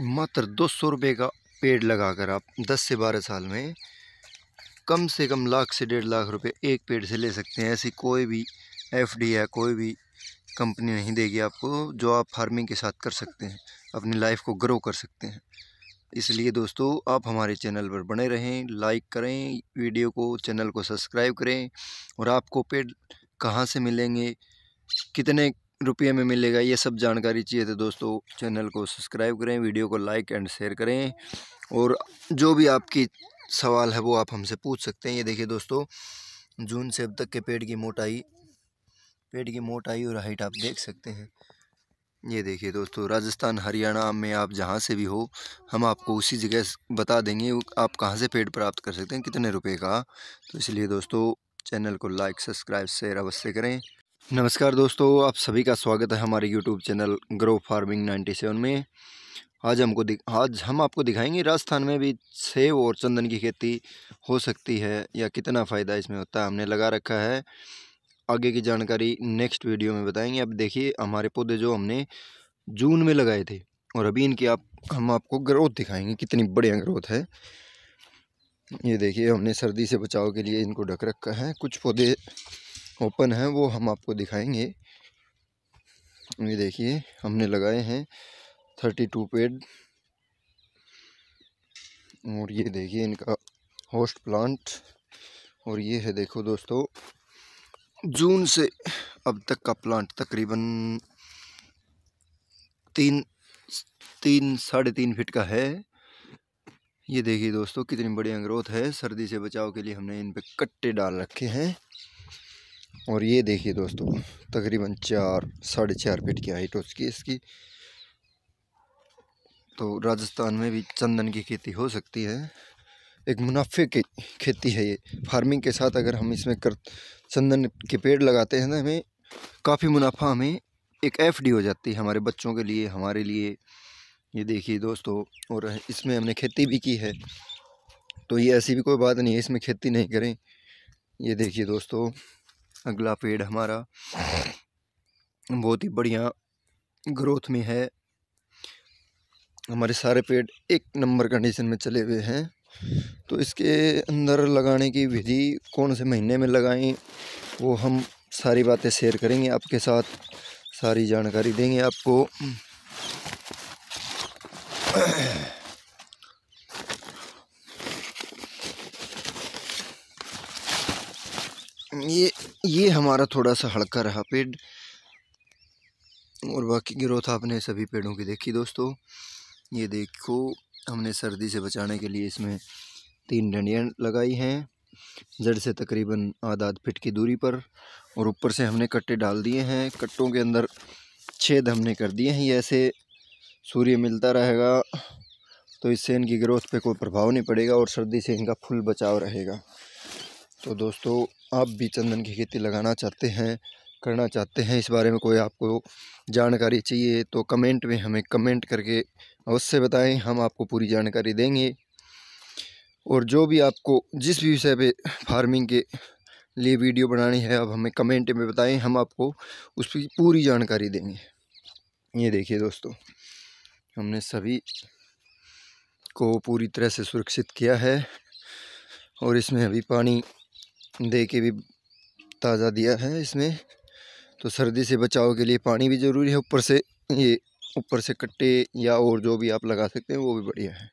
मात्र दो सौ रुपये का पेड़ लगाकर आप दस से बारह साल में कम से कम लाख से डेढ़ लाख रुपए एक पेड़ से ले सकते हैं ऐसी कोई भी एफ डी या कोई भी कंपनी नहीं देगी आपको जो आप फार्मिंग के साथ कर सकते हैं अपनी लाइफ को ग्रो कर सकते हैं इसलिए दोस्तों आप हमारे चैनल पर बने रहें लाइक करें वीडियो को चैनल को सब्सक्राइब करें और आपको पेड़ कहाँ से मिलेंगे कितने रुपये में मिलेगा ये सब जानकारी चाहिए तो दोस्तों चैनल को सब्सक्राइब करें वीडियो को लाइक एंड शेयर करें और जो भी आपकी सवाल है वो आप हमसे पूछ सकते हैं ये देखिए दोस्तों जून से अब तक के पेड़ की मोटाई पेड़ की मोटाई और हाइट आप देख सकते हैं ये देखिए दोस्तों राजस्थान हरियाणा में आप जहाँ से भी हो हम आपको उसी जगह बता देंगे आप कहाँ से पेड़ प्राप्त कर सकते हैं कितने रुपए का तो इसलिए दोस्तों चैनल को लाइक सब्सक्राइब शेयर अवश्य करें नमस्कार दोस्तों आप सभी का स्वागत है हमारे यूट्यूब चैनल ग्रो फार्मिंग 97 में आज हमको आज हम आपको दिखाएंगे राजस्थान में भी सेब और चंदन की खेती हो सकती है या कितना फ़ायदा इसमें होता है हमने लगा रखा है आगे की जानकारी नेक्स्ट वीडियो में बताएंगे अब देखिए हमारे पौधे जो हमने जून में लगाए थे और अभी इनकी आप हम आपको ग्रोथ दिखाएंगे कितनी बढ़िया ग्रोथ है ये देखिए हमने सर्दी से बचाव के लिए इनको ढक रखा है कुछ पौधे ओपन है वो हम आपको दिखाएंगे ये देखिए हमने लगाए हैं थर्टी टू पेड और ये देखिए इनका होस्ट प्लांट और ये है देखो दोस्तों जून से अब तक का प्लांट तकरीबन तीन तीन साढ़े तीन फिट का है ये देखिए दोस्तों कितनी बड़ी अंग्रोथ है सर्दी से बचाव के लिए हमने इन पे कट्टे डाल रखे हैं और ये देखिए दोस्तों तकरीबन चार साढ़े चार फीट की हाइट है इसकी तो राजस्थान में भी चंदन की खेती हो सकती है एक मुनाफे की खेती है ये फार्मिंग के साथ अगर हम इसमें कर चंदन के पेड़ लगाते हैं ना हमें काफ़ी मुनाफा हमें एक एफडी हो जाती है हमारे बच्चों के लिए हमारे लिए ये देखिए दोस्तों और इसमें हमने खेती भी की है तो ये ऐसी भी कोई बात नहीं है इसमें खेती नहीं करें ये देखिए दोस्तों अगला पेड़ हमारा बहुत ही बढ़िया ग्रोथ में है हमारे सारे पेड़ एक नंबर कंडीशन में चले हुए हैं तो इसके अंदर लगाने की विधि कौन से महीने में लगाएं वो हम सारी बातें शेयर करेंगे आपके साथ सारी जानकारी देंगे आपको ये ये हमारा थोड़ा सा हड़का रहा पेड़ और बाकी ग्रोथ आपने सभी पेड़ों की देखी दोस्तों ये देखो हमने सर्दी से बचाने के लिए इसमें तीन डंडियाँ लगाई हैं जड़ से तकरीबन आधा आध फिट की दूरी पर और ऊपर से हमने कट्टे डाल दिए हैं कट्टों के अंदर छेद हमने कर दिए हैं ये ऐसे सूर्य मिलता रहेगा तो इससे इनकी ग्रोथ पे कोई प्रभाव नहीं पड़ेगा और सर्दी से इनका फुल बचाव रहेगा तो दोस्तों आप भी चंदन की खेती लगाना चाहते हैं करना चाहते हैं इस बारे में कोई आपको जानकारी चाहिए तो कमेंट में हमें कमेंट करके अवश्य बताएं हम आपको पूरी जानकारी देंगे और जो भी आपको जिस भी विषय पे फार्मिंग के लिए वीडियो बनानी है अब हमें कमेंट में बताएं हम आपको उसकी पूरी जानकारी देंगे ये देखिए दोस्तों हमने सभी को पूरी तरह से सुरक्षित किया है और इसमें अभी पानी दे के भी ताज़ा दिया है इसमें तो सर्दी से बचाव के लिए पानी भी ज़रूरी है ऊपर से ये ऊपर से कट्टे या और जो भी आप लगा सकते हैं वो भी बढ़िया है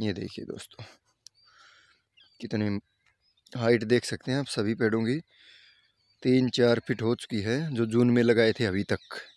ये देखिए दोस्तों कितने हाइट देख सकते हैं आप सभी पेड़ों की तीन चार फिट हो चुकी है जो जून में लगाए थे अभी तक